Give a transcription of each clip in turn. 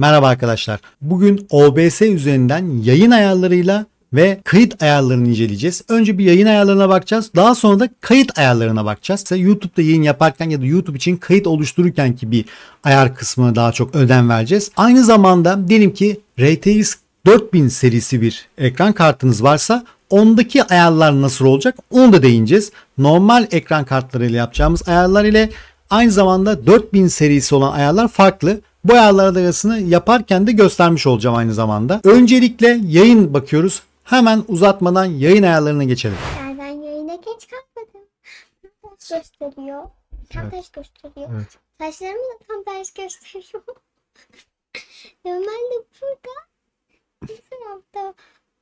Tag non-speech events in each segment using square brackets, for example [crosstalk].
Merhaba arkadaşlar. Bugün OBS üzerinden yayın ayarlarıyla ve kayıt ayarlarını inceleyeceğiz. Önce bir yayın ayarlarına bakacağız. Daha sonra da kayıt ayarlarına bakacağız. İşte YouTube'da yayın yaparken ya da YouTube için kayıt oluştururken ki bir ayar kısmına daha çok önem vereceğiz. Aynı zamanda diyelim ki RTX 4000 serisi bir ekran kartınız varsa ondaki ayarlar nasıl olacak onu da değineceğiz. Normal ekran kartlarıyla yapacağımız ayarlar ile aynı zamanda 4000 serisi olan ayarlar farklı. Bu ayarlar arasını yaparken de göstermiş olacağım aynı zamanda. Öncelikle yayın bakıyoruz. Hemen uzatmadan yayın ayarlarına geçelim. Yani ben yayına geç kalmadım. gösteriyor. Tam evet. ters gösteriyor. Evet. Saçlarımı da tam ters gösteriyor. ben [laughs] de burada bu tarafta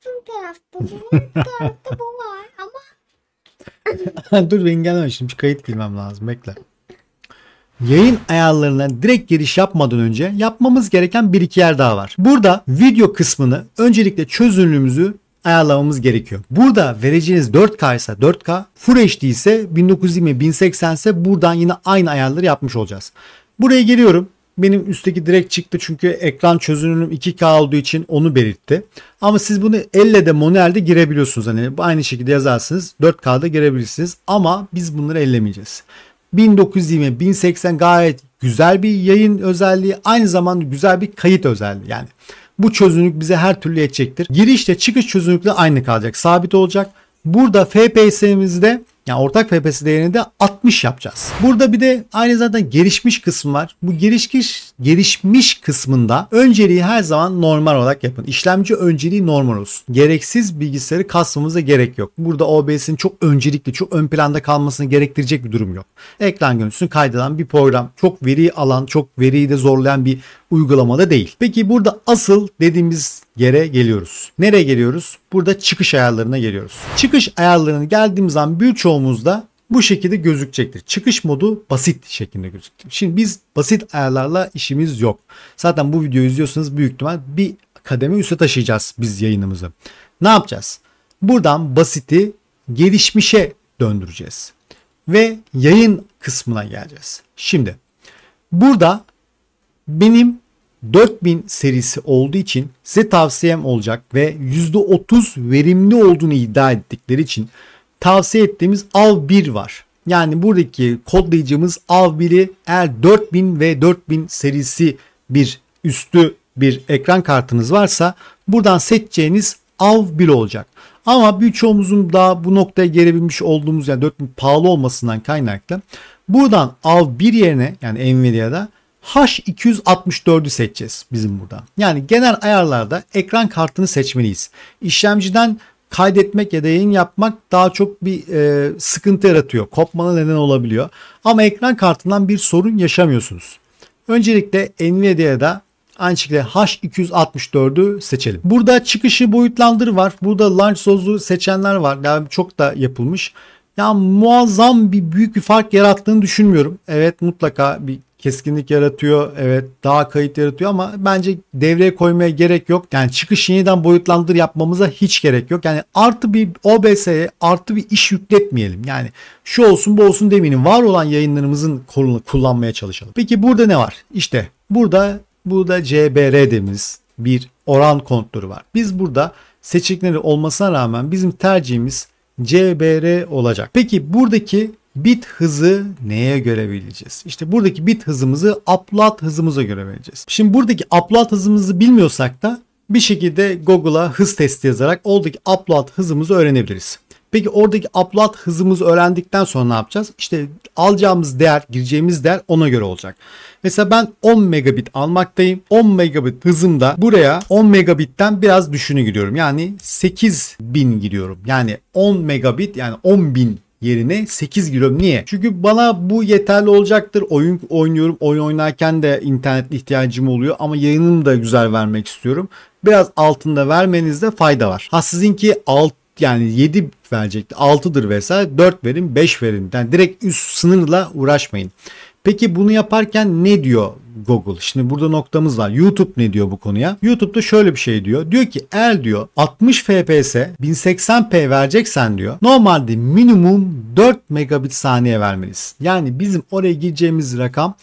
bu tarafta bu tarafta bu var ama [laughs] Dur ben şimdi. Şu kayıt bilmem lazım. Bekle. Yayın ayarlarına direkt giriş yapmadan önce yapmamız gereken bir iki yer daha var. Burada video kısmını öncelikle çözünürlüğümüzü ayarlamamız gerekiyor. Burada vereceğiniz 4K ise 4K, Full HD ise 1920 1080 ise buradan yine aynı ayarları yapmış olacağız. Buraya geliyorum. Benim üstteki direkt çıktı çünkü ekran çözünürlüğüm 2K olduğu için onu belirtti. Ama siz bunu elle de manuel de girebiliyorsunuz. Hani aynı şekilde yazarsınız 4K'da girebilirsiniz ama biz bunları ellemeyeceğiz. 1920 1080 gayet güzel bir yayın özelliği aynı zamanda güzel bir kayıt özelliği yani. Bu çözünürlük bize her türlü yetecektir. Girişle çıkış çözünürlükle aynı kalacak sabit olacak. Burada FPS'imizde yani ortak FPS değerini de 60 yapacağız. Burada bir de aynı zaten gelişmiş kısım var. Bu gelişmiş, gelişmiş kısmında önceliği her zaman normal olarak yapın. İşlemci önceliği normal olsun. Gereksiz bilgisayarı kasmamıza gerek yok. Burada OBS'in çok öncelikli, çok ön planda kalmasını gerektirecek bir durum yok. Ekran görüntüsünü kaydedilen bir program. Çok veri alan, çok veriyi de zorlayan bir uygulamada değil. Peki burada asıl dediğimiz yere geliyoruz. Nereye geliyoruz? Burada çıkış ayarlarına geliyoruz. Çıkış ayarlarına geldiğimiz zaman birçoğumuzda bu şekilde gözükecektir. Çıkış modu basit şeklinde gözüktü. Şimdi biz basit ayarlarla işimiz yok. Zaten bu videoyu izliyorsanız büyük ihtimal bir kademe üste taşıyacağız biz yayınımızı. Ne yapacağız? Buradan basiti gelişmişe döndüreceğiz. Ve yayın kısmına geleceğiz. Şimdi burada benim 4000 serisi olduğu için size tavsiyem olacak ve %30 verimli olduğunu iddia ettikleri için tavsiye ettiğimiz AV1 var. Yani buradaki kodlayıcımız AV1'i eğer 4000 ve 4000 serisi bir üstü bir ekran kartınız varsa buradan seçeceğiniz AV1 olacak. Ama birçoğumuzun daha bu noktaya gelebilmiş olduğumuz yani 4000 pahalı olmasından kaynaklı buradan AV1 yerine yani Nvidia'da H264'ü seçeceğiz bizim burada. Yani genel ayarlarda ekran kartını seçmeliyiz. İşlemciden kaydetmek ya da yayın yapmak daha çok bir e, sıkıntı yaratıyor. Kopmana neden olabiliyor. Ama ekran kartından bir sorun yaşamıyorsunuz. Öncelikle Nvidia'da aynı şekilde H264'ü seçelim. Burada çıkışı boyutlandır var. Burada launch sozu seçenler var. Yani çok da yapılmış. Ya muazzam bir büyük bir fark yarattığını düşünmüyorum. Evet mutlaka bir keskinlik yaratıyor. Evet daha kayıt yaratıyor ama bence devreye koymaya gerek yok. Yani çıkış yeniden boyutlandır yapmamıza hiç gerek yok. Yani artı bir OBS'ye artı bir iş yükletmeyelim. Yani şu olsun bu olsun demeyelim. Var olan yayınlarımızın kolunu kullanmaya çalışalım. Peki burada ne var? İşte burada burada CBR dediğimiz bir oran kontrolü var. Biz burada seçenekleri olmasına rağmen bizim tercihimiz CBR olacak. Peki buradaki bit hızı neye göre bileceğiz? İşte buradaki bit hızımızı upload hızımıza göre vereceğiz. Şimdi buradaki upload hızımızı bilmiyorsak da bir şekilde Google'a hız testi yazarak oradaki upload hızımızı öğrenebiliriz. Peki oradaki upload hızımızı öğrendikten sonra ne yapacağız? İşte alacağımız değer, gireceğimiz değer ona göre olacak. Mesela ben 10 megabit almaktayım. 10 megabit hızımda buraya 10 megabitten biraz düşünü gidiyorum. Yani 8000 gidiyorum. Yani 10 megabit yani 10.000 yerine 8 giriyorum. Niye? Çünkü bana bu yeterli olacaktır. Oyun oynuyorum. Oyun oynarken de internetli ihtiyacım oluyor ama yayınımı da güzel vermek istiyorum. Biraz altında vermenizde fayda var. Ha sizinki alt yani 7 verecekti. 6'dır vesaire. 4 verin, 5 verin. Yani direkt üst sınırla uğraşmayın. Peki bunu yaparken ne diyor Google? Şimdi burada noktamız var. YouTube ne diyor bu konuya? YouTube'da şöyle bir şey diyor. Diyor ki eğer diyor 60 FPS 1080p vereceksen diyor normalde minimum 4 megabit saniye vermelisin. Yani bizim oraya gireceğimiz rakam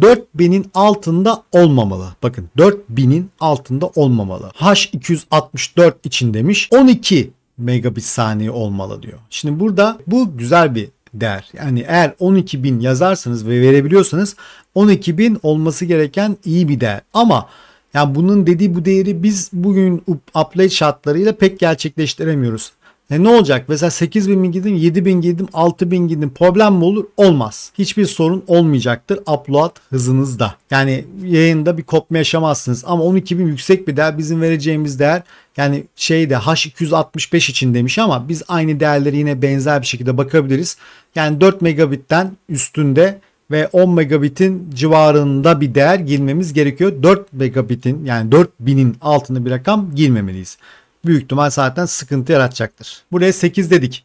4000'in altında olmamalı. Bakın 4000'in altında olmamalı. H264 için demiş 12 megabit saniye olmalı diyor. Şimdi burada bu güzel bir der. Yani eğer 12 bin yazarsanız ve verebiliyorsanız 12 bin olması gereken iyi bir değer. Ama yani bunun dediği bu değeri biz bugün upload şartlarıyla pek gerçekleştiremiyoruz. E ne olacak? Mesela 8 bin mi gittim, 7 bin gittim, 6 bin gittim. Problem mi olur? Olmaz. Hiçbir sorun olmayacaktır upload hızınızda. Yani yayında bir kopma yaşamazsınız. Ama 12 bin yüksek bir değer. Bizim vereceğimiz değer yani şeyde H265 için demiş ama biz aynı değerleri yine benzer bir şekilde bakabiliriz. Yani 4 megabitten üstünde ve 10 megabitin civarında bir değer girmemiz gerekiyor. 4 megabitin yani 4000'in altında bir rakam girmemeliyiz. Büyük ihtimal zaten sıkıntı yaratacaktır. Buraya 8 dedik.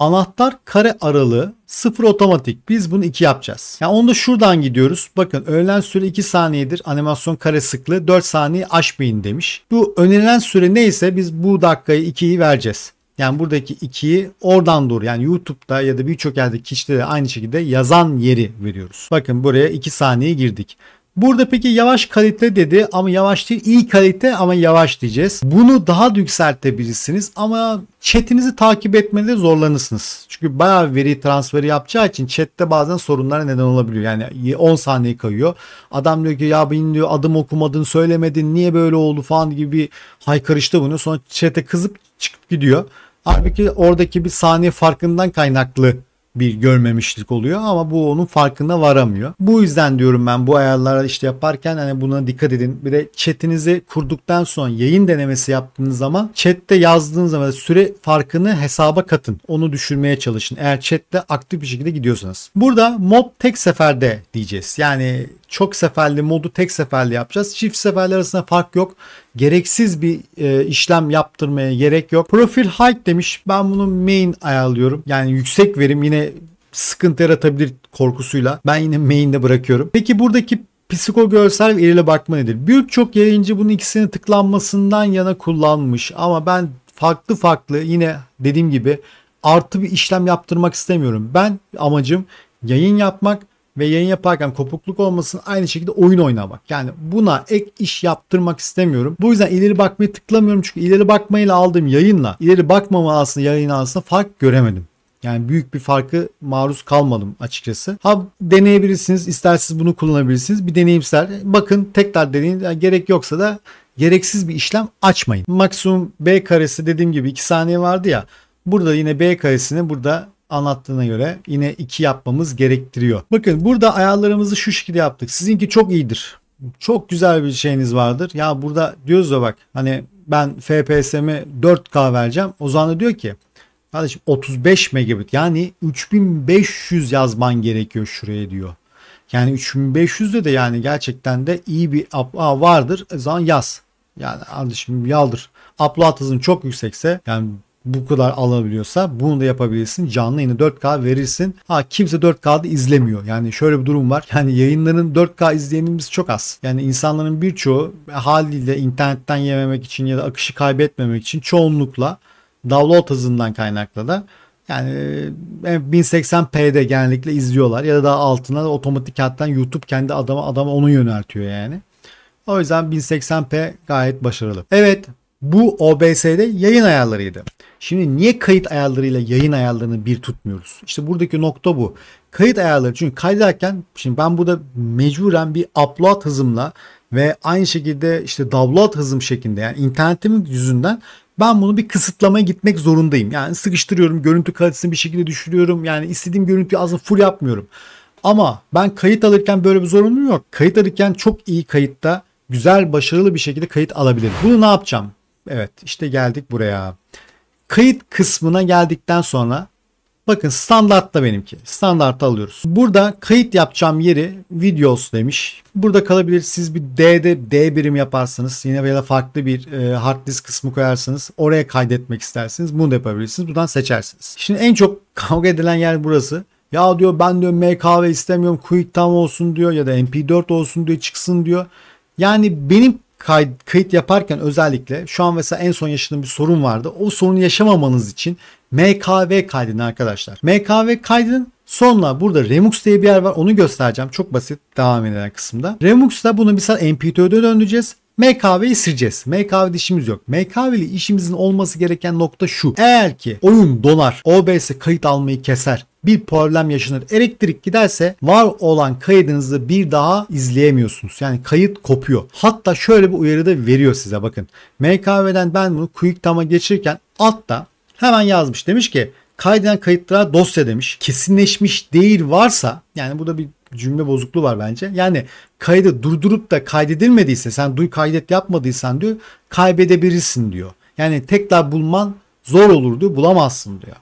Anahtar kare aralığı sıfır otomatik. Biz bunu 2 yapacağız. Yani onu da şuradan gidiyoruz. Bakın önerilen süre 2 saniyedir. Animasyon kare sıklığı 4 saniye aşmayın demiş. Bu önerilen süre neyse biz bu dakikayı 2'yi vereceğiz. Yani buradaki 2'yi oradan dur. yani YouTube'da ya da birçok yerde kişide de aynı şekilde yazan yeri veriyoruz. Bakın buraya 2 saniye girdik. Burada peki yavaş kalite dedi ama yavaş değil iyi kalite ama yavaş diyeceğiz. Bunu daha da yükseltebilirsiniz ama chatinizi takip etmede zorlanırsınız. Çünkü bayağı veri transferi yapacağı için chatte bazen sorunlara neden olabiliyor. Yani 10 saniye kayıyor. Adam diyor ki ya benim diyor adım okumadın söylemedin niye böyle oldu falan gibi bir haykırışta bunu. Sonra chat'e kızıp çıkıp gidiyor. Halbuki oradaki bir saniye farkından kaynaklı bir görmemişlik oluyor ama bu onun farkında varamıyor. Bu yüzden diyorum ben bu ayarlara işte yaparken hani buna dikkat edin. Bir de chatinizi kurduktan sonra yayın denemesi yaptığınız zaman chatte yazdığınız zaman süre farkını hesaba katın. Onu düşürmeye çalışın. Eğer chatte aktif bir şekilde gidiyorsanız. Burada mod tek seferde diyeceğiz. Yani çok seferli modu tek seferli yapacağız. Çift seferler arasında fark yok gereksiz bir e, işlem yaptırmaya gerek yok. Profil height demiş. Ben bunu main ayarlıyorum. Yani yüksek verim yine sıkıntı yaratabilir korkusuyla. Ben yine main'de bırakıyorum. Peki buradaki Psiko görsel ve bakma nedir? Birçok yayıncı bunun ikisini tıklanmasından yana kullanmış ama ben farklı farklı yine dediğim gibi artı bir işlem yaptırmak istemiyorum. Ben amacım yayın yapmak ve yayın yaparken kopukluk olmasın aynı şekilde oyun oynamak. Yani buna ek iş yaptırmak istemiyorum. Bu yüzden ileri bakmayı tıklamıyorum çünkü ileri bakmayla aldığım yayınla ileri bakmama aslında yayın arasında fark göremedim. Yani büyük bir farkı maruz kalmadım açıkçası. Ha deneyebilirsiniz, isterseniz bunu kullanabilirsiniz. Bir deneyimsel. Bakın tekrar deneyin. Yani gerek yoksa da gereksiz bir işlem açmayın. Maksimum B karesi dediğim gibi 2 saniye vardı ya. Burada yine B karesini burada anlattığına göre yine 2 yapmamız gerektiriyor. Bakın burada ayarlarımızı şu şekilde yaptık. Sizinki çok iyidir. Çok güzel bir şeyiniz vardır. Ya burada diyoruz da bak hani ben FPS'mi 4K vereceğim. zaman da diyor ki kardeşim 35 megabit yani 3500 yazman gerekiyor şuraya diyor. Yani 3500'de de yani gerçekten de iyi bir vardır. O zaman yaz. Yani kardeşim yaldır. Upload hızın çok yüksekse yani bu kadar alabiliyorsa bunu da yapabilirsin. Canlı yine 4K verirsin. Ha kimse 4K'da izlemiyor. Yani şöyle bir durum var. Yani yayınların 4K izleyenimiz çok az. Yani insanların birçoğu haliyle internetten yememek için ya da akışı kaybetmemek için çoğunlukla download hızından kaynaklı da yani 1080p'de e, genellikle izliyorlar ya da daha altına da otomatik hatta YouTube kendi adama adama onu yöneltiyor yani. O yüzden 1080p gayet başarılı. Evet bu OBS'de yayın ayarlarıydı. Şimdi niye kayıt ayarlarıyla yayın ayarlarını bir tutmuyoruz? İşte buradaki nokta bu. Kayıt ayarları çünkü kaydederken şimdi ben burada mecburen bir upload hızımla ve aynı şekilde işte download hızım şeklinde yani internetimin yüzünden ben bunu bir kısıtlamaya gitmek zorundayım. Yani sıkıştırıyorum, görüntü kalitesini bir şekilde düşürüyorum. Yani istediğim görüntüyü aslında full yapmıyorum. Ama ben kayıt alırken böyle bir zorunluluğum yok. Kayıt alırken çok iyi kayıtta güzel, başarılı bir şekilde kayıt alabilirim. Bunu ne yapacağım? Evet, işte geldik buraya. Kayıt kısmına geldikten sonra bakın standartta benimki. Standartta alıyoruz. Burada kayıt yapacağım yeri videos demiş. Burada kalabilir. Siz bir D'de D birim yaparsanız Yine veya farklı bir e, hard disk kısmı koyarsınız. Oraya kaydetmek istersiniz. Bunu da yapabilirsiniz. Buradan seçersiniz. Şimdi en çok kavga edilen yer burası. Ya diyor ben diyor MKV istemiyorum. QuickTime olsun diyor ya da MP4 olsun diye çıksın diyor. Yani benim kayıt, kayıt yaparken özellikle şu an mesela en son yaşadığım bir sorun vardı. O sorunu yaşamamanız için MKV kaydedin arkadaşlar. MKV kaydedin Sonra burada Remux diye bir yer var. Onu göstereceğim. Çok basit devam eden kısımda. Remux'ta bunu bir saat MP4'e döndüreceğiz. MKV'yi sileceğiz. MKV'de işimiz yok. MKV'li işimizin olması gereken nokta şu. Eğer ki oyun donar, OBS kayıt almayı keser, bir problem yaşanır. Elektrik giderse var olan kaydınızı bir daha izleyemiyorsunuz. Yani kayıt kopuyor. Hatta şöyle bir uyarı da veriyor size bakın. MKV'den ben bunu QuickTime'a geçirirken altta hemen yazmış. Demiş ki kaydeden kayıtlara dosya demiş. Kesinleşmiş değil varsa yani burada bir cümle bozukluğu var bence. Yani kaydı durdurup da kaydedilmediyse sen duy kaydet yapmadıysan diyor kaybedebilirsin diyor. Yani tekrar bulman zor olur diyor bulamazsın diyor.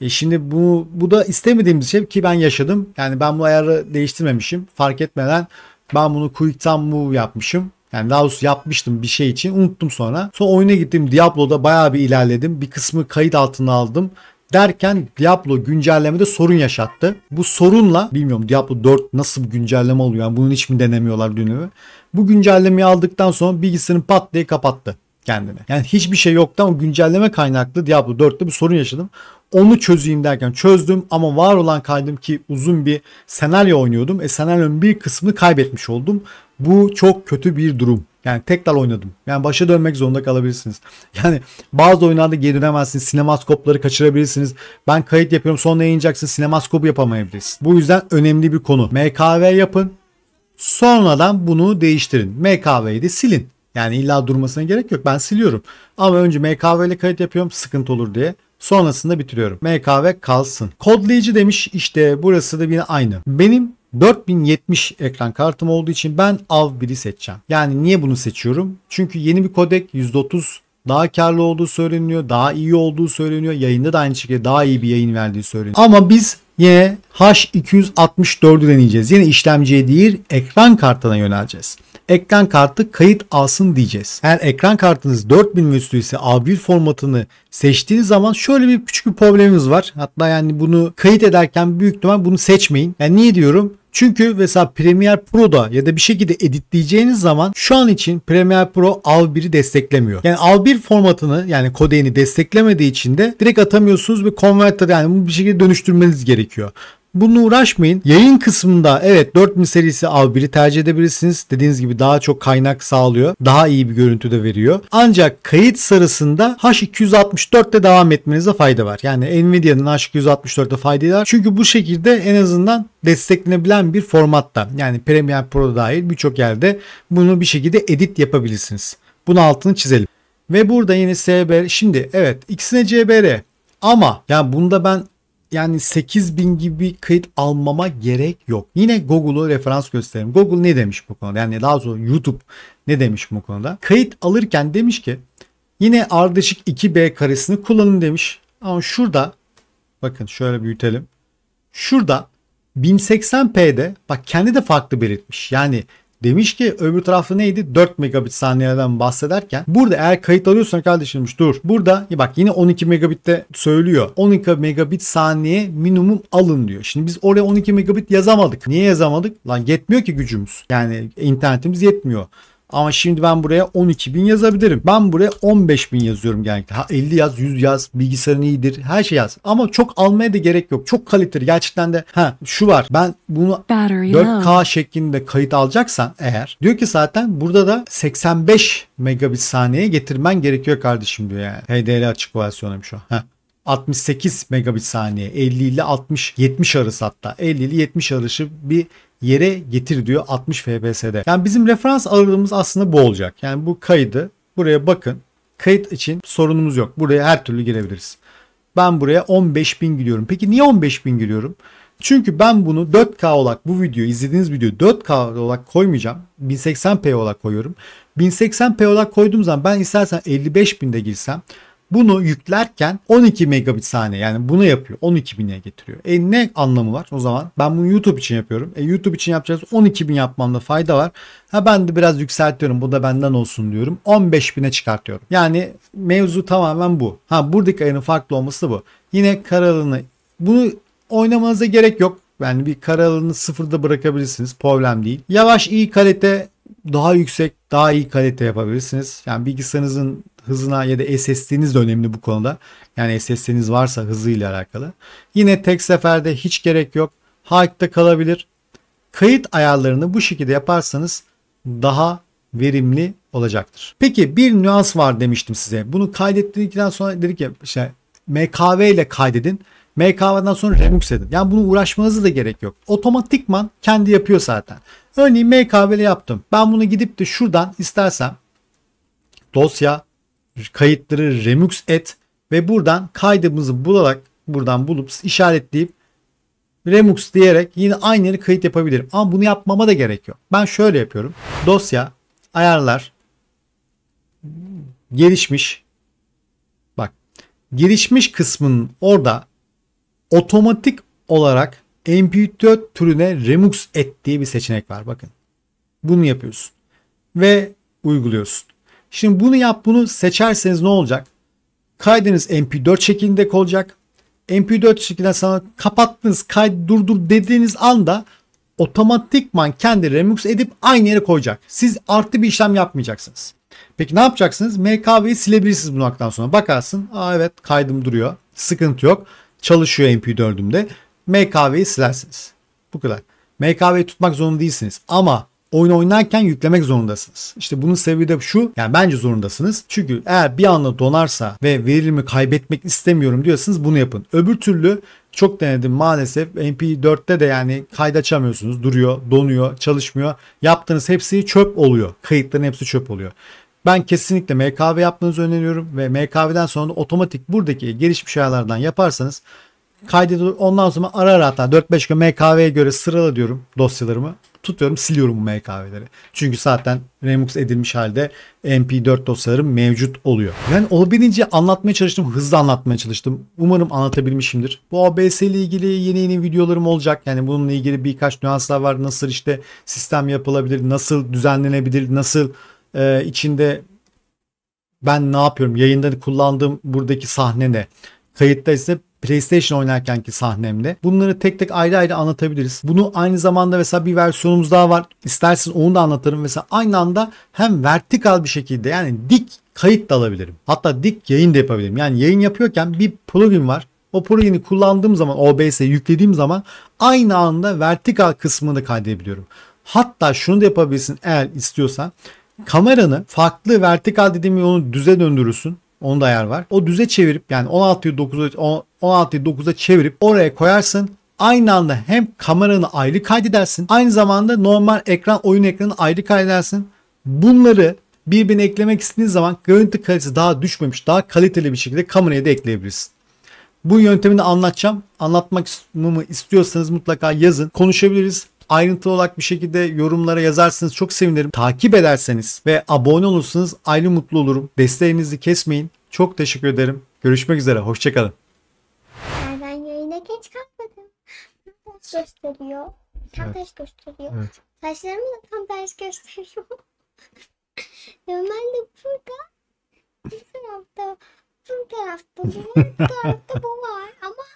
E şimdi bu, bu da istemediğimiz şey ki ben yaşadım. Yani ben bu ayarı değiştirmemişim fark etmeden ben bunu quick time yapmışım. Yani daha doğrusu yapmıştım bir şey için unuttum sonra. Sonra oyuna gittim Diablo'da bayağı bir ilerledim. Bir kısmı kayıt altına aldım derken Diablo güncellemede sorun yaşattı. Bu sorunla bilmiyorum Diablo 4 nasıl bir güncelleme oluyor yani bunun hiç mi denemiyorlar dünü? Bu güncellemeyi aldıktan sonra bilgisini pat diye kapattı kendini. Yani hiçbir şey yoktu ama güncelleme kaynaklı Diablo 4'te bir sorun yaşadım. Onu çözeyim derken çözdüm ama var olan kaydım ki uzun bir senaryo oynuyordum. E senaryonun bir kısmını kaybetmiş oldum. Bu çok kötü bir durum. Yani tek dal oynadım. Yani başa dönmek zorunda kalabilirsiniz. [laughs] Yani bazı oyunlarda geri dönemezsiniz. Sinemaskopları kaçırabilirsiniz. Ben kayıt yapıyorum sonra yayınlayacaksın. Sinemaskopu yapamayabilirsiniz. Bu yüzden önemli bir konu. MKV yapın. Sonradan bunu değiştirin. MKV'yi de silin. Yani illa durmasına gerek yok. Ben siliyorum. Ama önce MKV ile kayıt yapıyorum sıkıntı olur diye. Sonrasında bitiriyorum. MKV kalsın. Kodlayıcı demiş işte burası da yine aynı. Benim 4070 ekran kartım olduğu için ben AV1'i seçeceğim. Yani niye bunu seçiyorum? Çünkü yeni bir kodek 130 daha karlı olduğu söyleniyor. Daha iyi olduğu söyleniyor. Yayında da aynı şekilde daha iyi bir yayın verdiği söyleniyor. Ama biz yine H264'ü deneyeceğiz. Yine işlemciye değil ekran kartına yöneleceğiz. Ekran kartı kayıt alsın diyeceğiz. Eğer ekran kartınız 4000 üstü ise a formatını seçtiğiniz zaman şöyle bir küçük bir problemimiz var. Hatta yani bunu kayıt ederken büyük ihtimal bunu seçmeyin. Yani niye diyorum? Çünkü mesela Premiere Pro'da ya da bir şekilde editleyeceğiniz zaman şu an için Premiere Pro AV1'i desteklemiyor. Yani AV1 formatını yani kodeyini desteklemediği için de direkt atamıyorsunuz ve konverter yani bu bir şekilde dönüştürmeniz gerekiyor. Bununla uğraşmayın. Yayın kısmında evet 4000 serisi av 1'i tercih edebilirsiniz. Dediğiniz gibi daha çok kaynak sağlıyor. Daha iyi bir görüntü de veriyor. Ancak kayıt sırasında H264'te devam etmenize fayda var. Yani Nvidia'nın H264'te fayda var. Çünkü bu şekilde en azından desteklenebilen bir formatta yani Premiere Pro dahil birçok yerde bunu bir şekilde edit yapabilirsiniz. Bunun altını çizelim. Ve burada yine SBR şimdi evet ikisine CBR ama yani bunda ben yani 8000 gibi kayıt almama gerek yok. Yine Google'u referans gösterelim. Google ne demiş bu konuda? Yani daha doğrusu YouTube ne demiş bu konuda? Kayıt alırken demiş ki yine ardışık 2B karesini kullanın demiş. Ama şurada bakın şöyle büyütelim. Şurada 1080p'de bak kendi de farklı belirtmiş. Yani Demiş ki öbür tarafta neydi? 4 megabit saniyeden bahsederken burada eğer kayıt alıyorsan kardeşim dur. Burada bak yine 12 megabitte söylüyor. 12 megabit saniye minimum alın diyor. Şimdi biz oraya 12 megabit yazamadık. Niye yazamadık? Lan yetmiyor ki gücümüz. Yani internetimiz yetmiyor. Ama şimdi ben buraya 12.000 yazabilirim. Ben buraya 15.000 yazıyorum genellikle. Ha 50 yaz, 100 yaz, bilgisayarın iyidir, her şey yaz. Ama çok almaya da gerek yok. Çok kaliteli. Gerçekten de ha şu var. Ben bunu 4K şeklinde kayıt alacaksan eğer diyor ki zaten burada da 85 megabit saniye getirmen gerekiyor kardeşim diyor yani. HDR açık versiyonum şu Heh. 68 megabit saniye 50 ile 60 70 arası hatta 50 ile 70 arası bir yere getir diyor 60 FPS'de. Yani bizim referans aralığımız aslında bu olacak. Yani bu kaydı buraya bakın. Kayıt için sorunumuz yok. Buraya her türlü girebiliriz. Ben buraya 15.000 giriyorum. Peki niye 15.000 giriyorum? Çünkü ben bunu 4K olarak bu video izlediğiniz video 4K olarak koymayacağım. 1080p olarak koyuyorum. 1080p olarak koyduğum zaman ben istersen 55.000'de girsem bunu yüklerken 12 megabit saniye yani bunu yapıyor. 12 bine getiriyor. E ne anlamı var o zaman? Ben bunu YouTube için yapıyorum. E YouTube için yapacağız 12 bin yapmamda fayda var. Ha ben de biraz yükseltiyorum. Bu da benden olsun diyorum. 15 bine çıkartıyorum. Yani mevzu tamamen bu. Ha buradaki ayının farklı olması bu. Yine karalını bunu oynamanıza gerek yok. Yani bir karalını sıfırda bırakabilirsiniz. Problem değil. Yavaş iyi kalite daha yüksek daha iyi kalite yapabilirsiniz. Yani bilgisayarınızın hızına ya da SSD'niz de önemli bu konuda. Yani SSD'niz varsa hızıyla alakalı. Yine tek seferde hiç gerek yok. Hike'da kalabilir. Kayıt ayarlarını bu şekilde yaparsanız daha verimli olacaktır. Peki bir nüans var demiştim size. Bunu kaydettikten sonra dedik ya işte MKV ile kaydedin. MKV'den sonra remux edin. Yani bunu uğraşmanızı da gerek yok. Otomatikman kendi yapıyor zaten. Örneğin MKV ile yaptım. Ben bunu gidip de şuradan istersem dosya kayıtları remix et ve buradan kaydımızı bularak buradan bulup işaretleyip remix diyerek yine aynı yeri kayıt yapabilirim. Ama bunu yapmama da gerek yok. Ben şöyle yapıyorum. Dosya, ayarlar, gelişmiş. Bak gelişmiş kısmının orada otomatik olarak MP4 türüne remix et diye bir seçenek var. Bakın bunu yapıyorsun ve uyguluyorsun. Şimdi bunu yap bunu seçerseniz ne olacak? Kaydınız MP4 şeklinde olacak. MP4 şeklinde sana kapattınız kaydı durdur dediğiniz anda otomatikman kendi remix edip aynı yere koyacak. Siz artı bir işlem yapmayacaksınız. Peki ne yapacaksınız? MKV'yi silebilirsiniz bundan sonra. Bakarsın aa evet kaydım duruyor. Sıkıntı yok. Çalışıyor MP4'ümde. MKV'yi silersiniz. Bu kadar. MKV'yi tutmak zorunda değilsiniz. Ama oyun oynarken yüklemek zorundasınız. İşte bunun sebebi de şu. Yani bence zorundasınız. Çünkü eğer bir anda donarsa ve verilimi kaybetmek istemiyorum diyorsanız bunu yapın. Öbür türlü çok denedim maalesef. MP4'te de yani kaydaçamıyorsunuz. Duruyor, donuyor, çalışmıyor. Yaptığınız hepsi çöp oluyor. Kayıtların hepsi çöp oluyor. Ben kesinlikle MKV yapmanızı öneriyorum ve MKV'den sonra otomatik buradaki gelişmiş ayarlardan yaparsanız kaydedilir. Ondan sonra ara ara hatta 4-5 gün MKV'ye göre sırala diyorum dosyalarımı tutuyorum siliyorum bu MKV'leri. Çünkü zaten remux edilmiş halde MP4 dosyaları mevcut oluyor. Ben olabildiğince anlatmaya çalıştım. Hızlı anlatmaya çalıştım. Umarım anlatabilmişimdir. Bu ABS ile ilgili yeni yeni videolarım olacak. Yani bununla ilgili birkaç nüanslar var. Nasıl işte sistem yapılabilir? Nasıl düzenlenebilir? Nasıl e, içinde ben ne yapıyorum? Yayında kullandığım buradaki sahne ne? Kayıtta ise PlayStation oynarkenki sahnemde. Bunları tek tek ayrı ayrı anlatabiliriz. Bunu aynı zamanda mesela bir versiyonumuz daha var. İstersen onu da anlatırım. Mesela aynı anda hem vertikal bir şekilde yani dik kayıt da alabilirim. Hatta dik yayın da yapabilirim. Yani yayın yapıyorken bir plugin var. O plugin'i kullandığım zaman OBS'e yüklediğim zaman aynı anda vertikal kısmını da kaydedebiliyorum. Hatta şunu da yapabilirsin eğer istiyorsan. Kameranı farklı vertikal dediğim yolu düze döndürürsün onun da ayarı var. O düze çevirip yani 16'yı 9'a 16'yı 9'a çevirip oraya koyarsın. Aynı anda hem kameranı ayrı kaydedersin. Aynı zamanda normal ekran oyun ekranını ayrı kaydedersin. Bunları birbirine eklemek istediğiniz zaman görüntü kalitesi daha düşmemiş, daha kaliteli bir şekilde kameraya da ekleyebilirsin. Bu yöntemini anlatacağım. Anlatmak istiyorsanız mutlaka yazın. Konuşabiliriz ayrıntılı olarak bir şekilde yorumlara yazarsınız. Çok sevinirim. Takip ederseniz ve abone olursanız aynı mutlu olurum. Desteğinizi kesmeyin. Çok teşekkür ederim. Görüşmek üzere. Hoşçakalın. Ben yayına geç kalmadım. Tam gösteriyor. Tam evet. gösteriyor. Evet. Saçlarımı da tam ters gösteriyor. [laughs] Normal de burada. Bir tarafta. Bu tarafta. Bu tarafta bu var ama.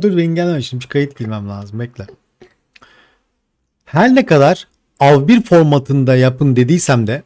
[laughs] Dur ben gelmemişim. Kayıt girmem lazım. Bekle. Her ne kadar av bir formatında yapın dediysem de